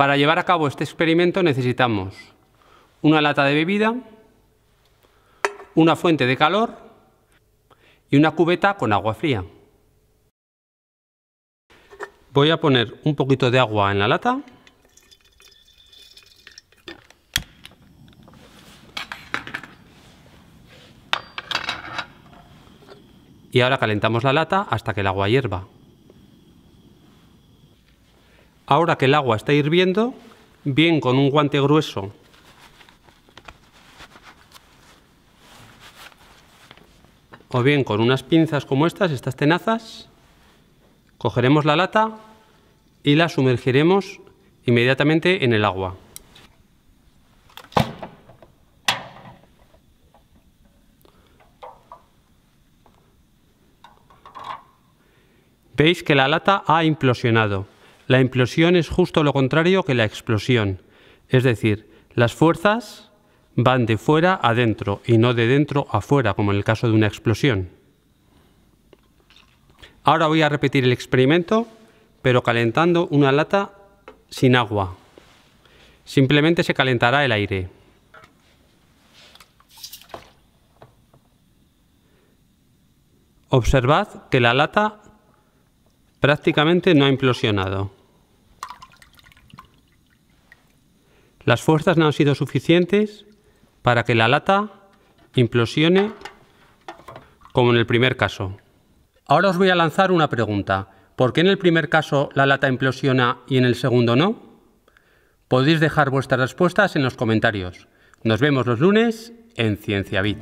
Para llevar a cabo este experimento necesitamos una lata de bebida, una fuente de calor y una cubeta con agua fría. Voy a poner un poquito de agua en la lata. Y ahora calentamos la lata hasta que el agua hierva. Ahora que el agua está hirviendo, bien con un guante grueso o bien con unas pinzas como estas, estas tenazas, cogeremos la lata y la sumergiremos inmediatamente en el agua. Veis que la lata ha implosionado. La implosión es justo lo contrario que la explosión, es decir, las fuerzas van de fuera a dentro y no de dentro a fuera, como en el caso de una explosión. Ahora voy a repetir el experimento, pero calentando una lata sin agua. Simplemente se calentará el aire. Observad que la lata prácticamente no ha implosionado. Las fuerzas no han sido suficientes para que la lata implosione como en el primer caso. Ahora os voy a lanzar una pregunta. ¿Por qué en el primer caso la lata implosiona y en el segundo no? Podéis dejar vuestras respuestas en los comentarios. Nos vemos los lunes en CienciaBit.